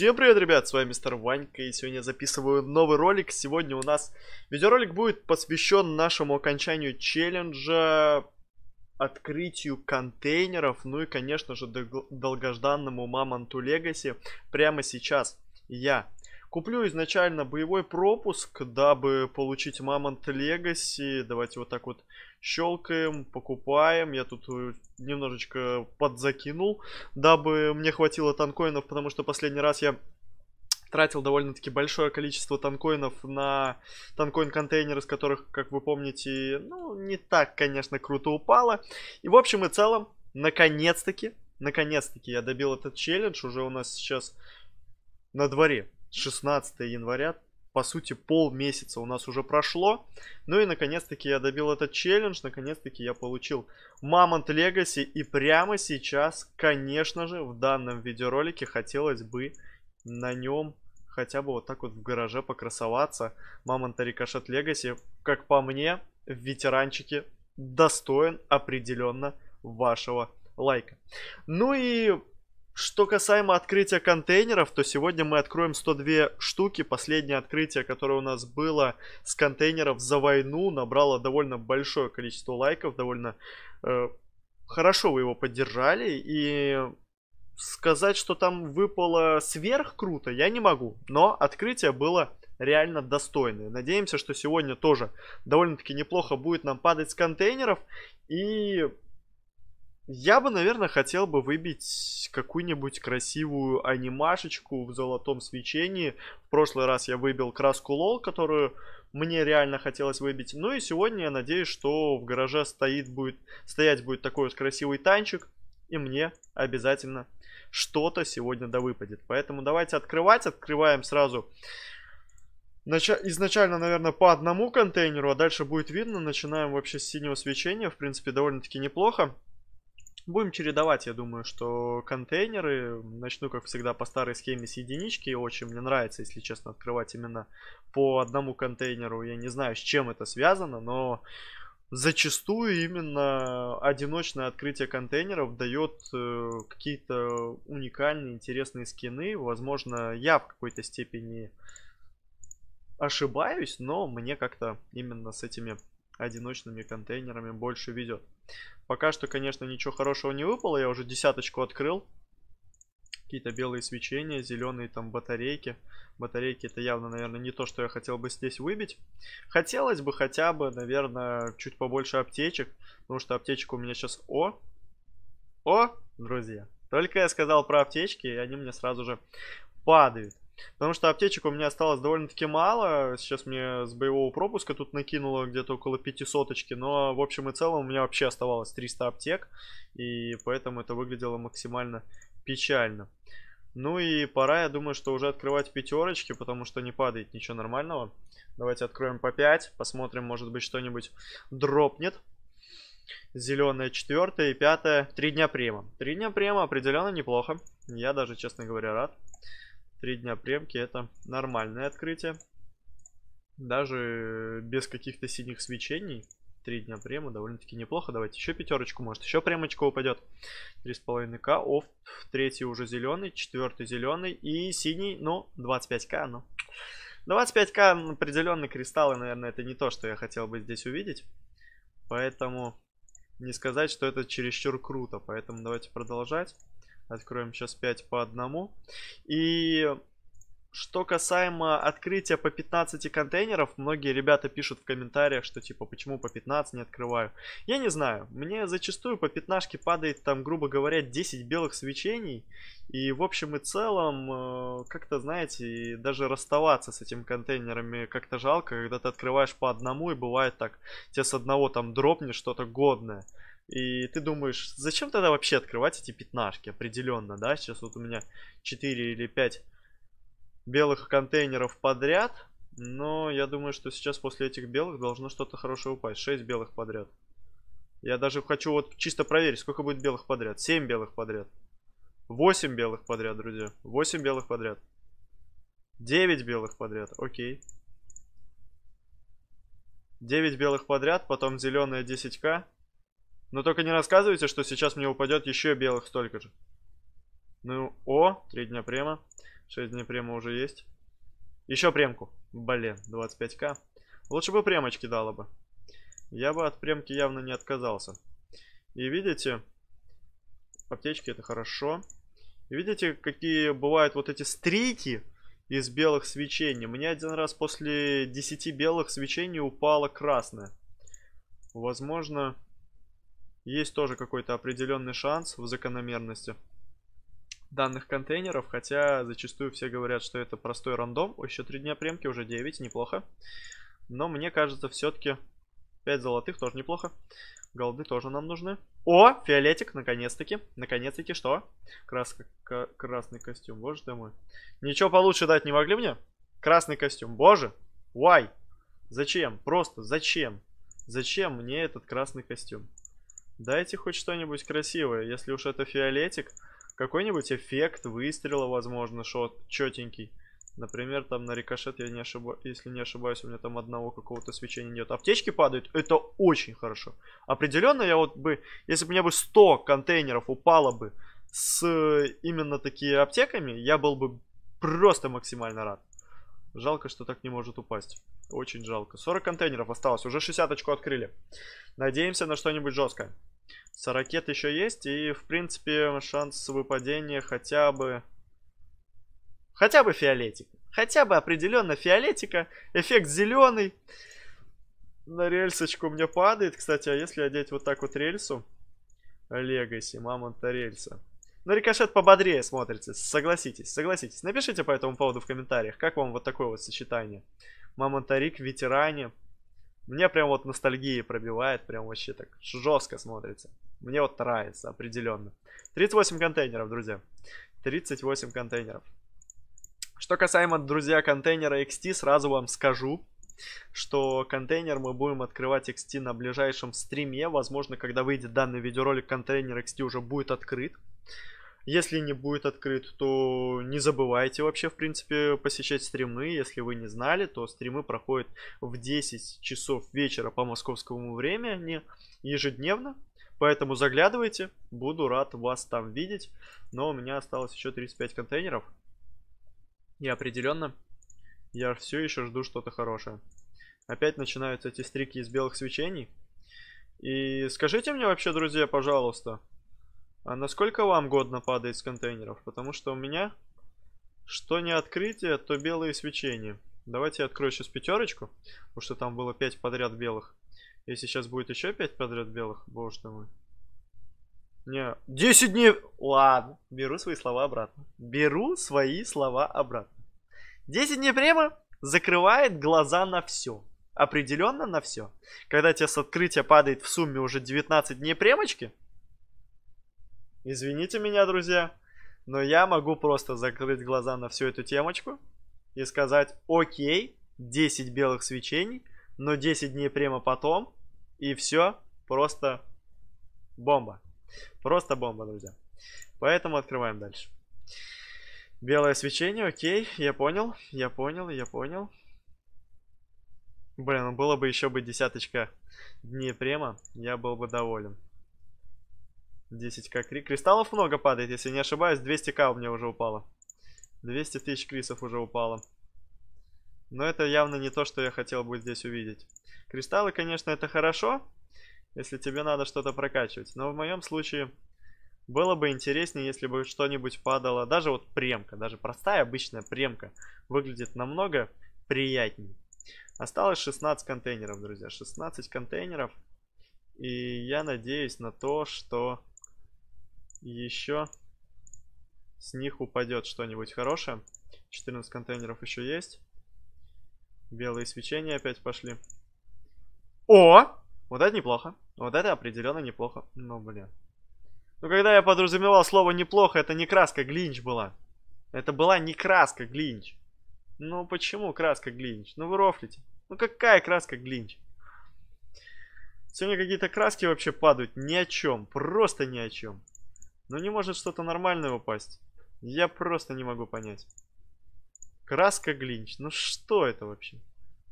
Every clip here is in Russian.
Всем привет, ребят, с вами мистер Ванька, и сегодня я записываю новый ролик. Сегодня у нас видеоролик будет посвящен нашему окончанию челленджа, открытию контейнеров, ну и, конечно же, долгожданному Мамонту Легаси. Прямо сейчас я Куплю изначально боевой пропуск, дабы получить Мамонт Легаси. Давайте вот так вот щелкаем, покупаем. Я тут э, немножечко подзакинул, дабы мне хватило танкоинов, потому что последний раз я тратил довольно-таки большое количество танкоинов на танкоин-контейнер, из которых, как вы помните, ну, не так, конечно, круто упало. И в общем и целом, наконец-таки, наконец-таки я добил этот челлендж. Уже у нас сейчас на дворе 16 января, по сути, полмесяца у нас уже прошло. Ну и, наконец-таки, я добил этот челлендж, наконец-таки я получил Мамонт Легаси. И прямо сейчас, конечно же, в данном видеоролике хотелось бы на нем хотя бы вот так вот в гараже покрасоваться. Мамонта Рикошет Легаси, как по мне, в ветеранчике достоин определенно вашего лайка. Ну и что касаемо открытия контейнеров, то сегодня мы откроем 102 штуки. Последнее открытие, которое у нас было с контейнеров за войну, набрало довольно большое количество лайков, довольно э, хорошо вы его поддержали. И сказать, что там выпало сверх круто, я не могу. Но открытие было реально достойное. Надеемся, что сегодня тоже довольно-таки неплохо будет нам падать с контейнеров. И я бы, наверное, хотел бы выбить какую-нибудь красивую анимашечку в золотом свечении. В прошлый раз я выбил краску лол, которую мне реально хотелось выбить. Ну и сегодня я надеюсь, что в гараже стоит будет, стоять будет такой вот красивый танчик. И мне обязательно что-то сегодня да выпадет. Поэтому давайте открывать. Открываем сразу Изначально, наверное, по одному контейнеру, а дальше будет видно. Начинаем вообще с синего свечения. В принципе, довольно-таки неплохо. Будем чередовать, я думаю, что контейнеры. Начну, как всегда, по старой схеме с единички. Очень мне нравится, если честно, открывать именно по одному контейнеру. Я не знаю, с чем это связано, но зачастую именно одиночное открытие контейнеров дает э, какие-то уникальные, интересные скины. Возможно, я в какой-то степени ошибаюсь, но мне как-то именно с этими одиночными контейнерами больше ведет. Пока что, конечно, ничего хорошего не выпало. Я уже десяточку открыл. Какие-то белые свечения, зеленые там батарейки. Батарейки это явно, наверное, не то, что я хотел бы здесь выбить. Хотелось бы хотя бы, наверное, чуть побольше аптечек. Потому что аптечка у меня сейчас... О! О, друзья! Только я сказал про аптечки, и они мне сразу же падают. Потому что аптечек у меня осталось довольно-таки мало. Сейчас мне с боевого пропуска тут накинуло где-то около пятисоточки. Но в общем и целом у меня вообще оставалось 300 аптек. И поэтому это выглядело максимально печально. Ну и пора, я думаю, что уже открывать пятерочки, потому что не падает ничего нормального. Давайте откроем по 5, посмотрим, может быть, что-нибудь дропнет. Зеленая четвертая и пятая. Три дня према. Три дня према определенно неплохо. Я даже, честно говоря, рад. Три дня премки это нормальное открытие. Даже э, без каких-то синих свечений. Три дня према довольно-таки неплохо. Давайте еще пятерочку, может еще премочка упадет. Три с половиной к оф, третий уже зеленый, четвертый зеленый и синий, ну, 25к, ну. 25к определенные кристаллы, наверное, это не то, что я хотел бы здесь увидеть. Поэтому не сказать, что это чересчур круто. Поэтому давайте продолжать. Откроем сейчас 5 по одному. И что касаемо открытия по 15 контейнеров, многие ребята пишут в комментариях, что типа почему по 15 не открываю. Я не знаю, мне зачастую по пятнашке падает там, грубо говоря, 10 белых свечений. И в общем и целом, э, как-то знаете, даже расставаться с этими контейнерами как-то жалко, когда ты открываешь по одному и бывает так, тебе с одного там дропнет что-то годное. И ты думаешь, зачем тогда вообще открывать эти пятнашки определенно, да? Сейчас вот у меня 4 или 5 белых контейнеров подряд. Но я думаю, что сейчас после этих белых должно что-то хорошее упасть. 6 белых подряд. Я даже хочу вот чисто проверить, сколько будет белых подряд. 7 белых подряд. 8 белых подряд, друзья. 8 белых подряд. 9 белых подряд. Окей. 9 белых подряд, потом зеленая 10к. Но только не рассказывайте, что сейчас мне упадет еще белых столько же. Ну, о, три дня према. шесть дней према уже есть. Еще премку. Блин, 25к. Лучше бы премочки дала бы. Я бы от премки явно не отказался. И видите, аптечки это хорошо. И видите, какие бывают вот эти стрики из белых свечений. Мне один раз после 10 белых свечений упало красное. Возможно, есть тоже какой-то определенный шанс в закономерности данных контейнеров, хотя зачастую все говорят, что это простой рандом. Ой, еще 3 дня премки, уже 9, неплохо. Но мне кажется, все-таки 5 золотых тоже неплохо. Голды тоже нам нужны. О, фиолетик, наконец-таки. Наконец-таки что? Краска, красный костюм, боже ты мой. Ничего получше дать не могли мне? Красный костюм, боже. Why? Зачем? Просто зачем? Зачем мне этот красный костюм? Дайте хоть что-нибудь красивое, если уж это фиолетик. Какой-нибудь эффект выстрела, возможно, шот, четенький. Например, там на рикошет, я не ошибаюсь, если не ошибаюсь, у меня там одного какого-то свечения нет. Аптечки падают, это очень хорошо. Определенно я вот бы, если бы у меня бы 100 контейнеров упало бы с именно такими аптеками, я был бы просто максимально рад. Жалко, что так не может упасть. Очень жалко. 40 контейнеров осталось, уже 60 очко открыли. Надеемся на что-нибудь жесткое. Сорокет еще есть, и, в принципе, шанс выпадения хотя бы... Хотя бы фиолетик. Хотя бы определенно фиолетика. Эффект зеленый. На рельсочку мне падает. Кстати, а если одеть вот так вот рельсу? Легаси, мамонта рельса. Но рикошет пободрее смотрится, согласитесь, согласитесь. Напишите по этому поводу в комментариях, как вам вот такое вот сочетание. Мамонтарик, ветеране. Мне прям вот ностальгии пробивает, прям вообще так жестко смотрится. Мне вот нравится, определенно. 38 контейнеров, друзья. 38 контейнеров. Что касаемо, друзья, контейнера XT, сразу вам скажу, что контейнер мы будем открывать XT на ближайшем стриме. Возможно, когда выйдет данный видеоролик, контейнер XT уже будет открыт. Если не будет открыт, то не забывайте вообще, в принципе, посещать стримы. Если вы не знали, то стримы проходят в 10 часов вечера по московскому времени ежедневно. Поэтому заглядывайте, буду рад вас там видеть. Но у меня осталось еще 35 контейнеров. И определенно я все еще жду что-то хорошее. Опять начинаются эти стрики из белых свечений. И скажите мне вообще, друзья, пожалуйста, а насколько вам годно падает с контейнеров? Потому что у меня что не открытие, то белые свечения. Давайте я открою сейчас пятерочку, потому что там было 5 подряд белых. Если сейчас будет еще 5 подряд белых, боже мой. Не, 10 дней... Ладно, беру свои слова обратно. Беру свои слова обратно. 10 дней према закрывает глаза на все. Определенно на все. Когда тебе с открытия падает в сумме уже 19 дней премочки, Извините меня, друзья, но я могу просто закрыть глаза на всю эту темочку и сказать, окей, 10 белых свечений, но 10 дней прямо потом, и все, просто бомба. Просто бомба, друзья. Поэтому открываем дальше. Белое свечение, окей, я понял, я понял, я понял. Блин, ну было бы еще бы десяточка дней према, я был бы доволен. 10к кри. Кристаллов много падает, если не ошибаюсь. 200к у меня уже упало. 200 тысяч крисов уже упало. Но это явно не то, что я хотел бы здесь увидеть. Кристаллы, конечно, это хорошо, если тебе надо что-то прокачивать. Но в моем случае было бы интереснее, если бы что-нибудь падало. Даже вот премка, даже простая обычная премка выглядит намного приятнее. Осталось 16 контейнеров, друзья. 16 контейнеров. И я надеюсь на то, что еще с них упадет что-нибудь хорошее. 14 контейнеров еще есть. Белые свечения опять пошли. О! Вот это неплохо. Вот это определенно неплохо. Ну, блин. Ну, когда я подразумевал слово «неплохо», это не краска глинч была. Это была не краска глинч. Ну, почему краска глинч? Ну, вы рофлите. Ну, какая краска глинч? Сегодня какие-то краски вообще падают. Ни о чем. Просто ни о чем. Но ну, не может что-то нормальное упасть. Я просто не могу понять. Краска глинч. Ну что это вообще?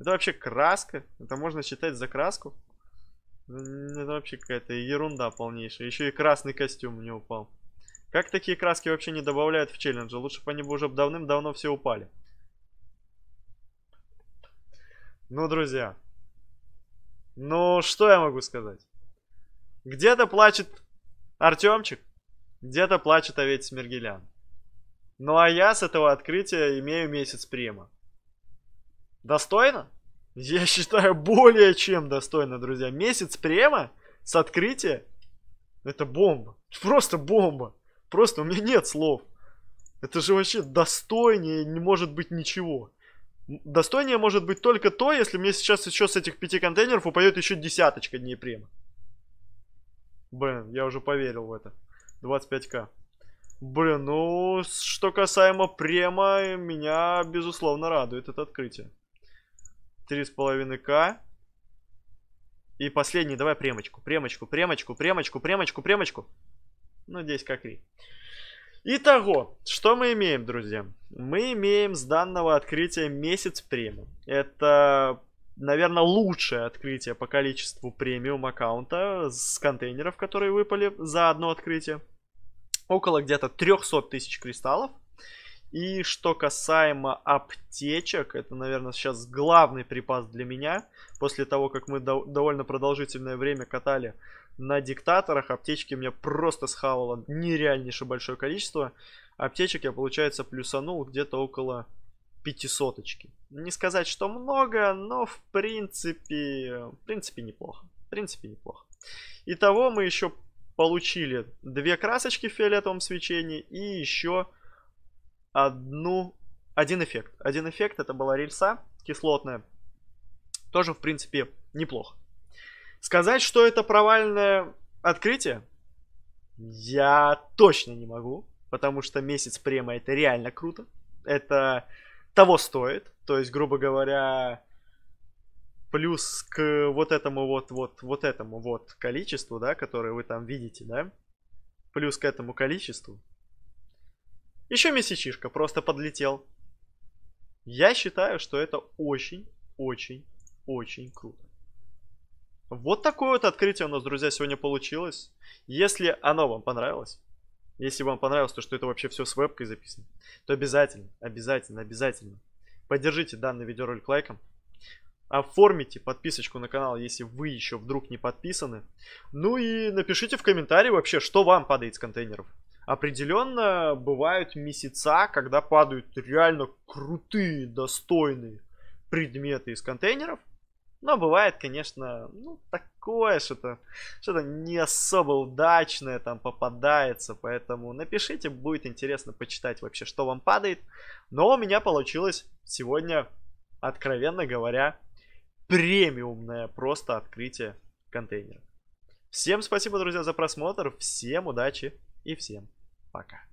Это вообще краска? Это можно считать за краску? Ну, это вообще какая-то ерунда полнейшая. Еще и красный костюм мне упал. Как такие краски вообще не добавляют в челленджи? Лучше бы они уже давным-давно все упали. Ну, друзья. Ну, что я могу сказать? Где-то плачет Артемчик. Где-то плачет овец Смергелян. Ну а я с этого открытия имею месяц према. Достойно? Я считаю, более чем достойно, друзья. Месяц према с открытия – это бомба. Просто бомба. Просто у меня нет слов. Это же вообще достойнее не может быть ничего. Достойнее может быть только то, если мне сейчас еще с этих пяти контейнеров упадет еще десяточка дней према. Блин, я уже поверил в это. 25к. Блин, ну, что касаемо према, меня, безусловно, радует это открытие. 3,5к. И последний, давай премочку, премочку, премочку, премочку, премочку, премочку. Ну, 10 как и. Итого, что мы имеем, друзья? Мы имеем с данного открытия месяц премиум. Это, наверное, лучшее открытие по количеству премиум аккаунта с контейнеров, которые выпали за одно открытие около где-то 300 тысяч кристаллов. И что касаемо аптечек, это, наверное, сейчас главный припас для меня. После того, как мы до довольно продолжительное время катали на диктаторах, аптечки мне просто схавало нереальнейшее большое количество. Аптечек я, получается, плюсанул где-то около пятисоточки. Не сказать, что много, но в принципе, в принципе неплохо. В принципе неплохо. Итого мы еще получили две красочки в фиолетовом свечении и еще одну, один эффект. Один эффект это была рельса кислотная. Тоже, в принципе, неплохо. Сказать, что это провальное открытие, я точно не могу, потому что месяц према это реально круто. Это того стоит. То есть, грубо говоря, плюс к вот этому вот, вот, вот этому вот количеству, да, которое вы там видите, да, плюс к этому количеству, еще месячишка просто подлетел. Я считаю, что это очень, очень, очень круто. Вот такое вот открытие у нас, друзья, сегодня получилось. Если оно вам понравилось, если вам понравилось то, что это вообще все с вебкой записано, то обязательно, обязательно, обязательно поддержите данный видеоролик лайком, оформите подписочку на канал, если вы еще вдруг не подписаны. Ну и напишите в комментарии вообще, что вам падает с контейнеров. Определенно бывают месяца, когда падают реально крутые, достойные предметы из контейнеров. Но бывает, конечно, ну, такое что-то, что-то не особо удачное там попадается, поэтому напишите, будет интересно почитать вообще, что вам падает. Но у меня получилось сегодня, откровенно говоря, премиумное просто открытие контейнера. Всем спасибо, друзья, за просмотр. Всем удачи и всем пока.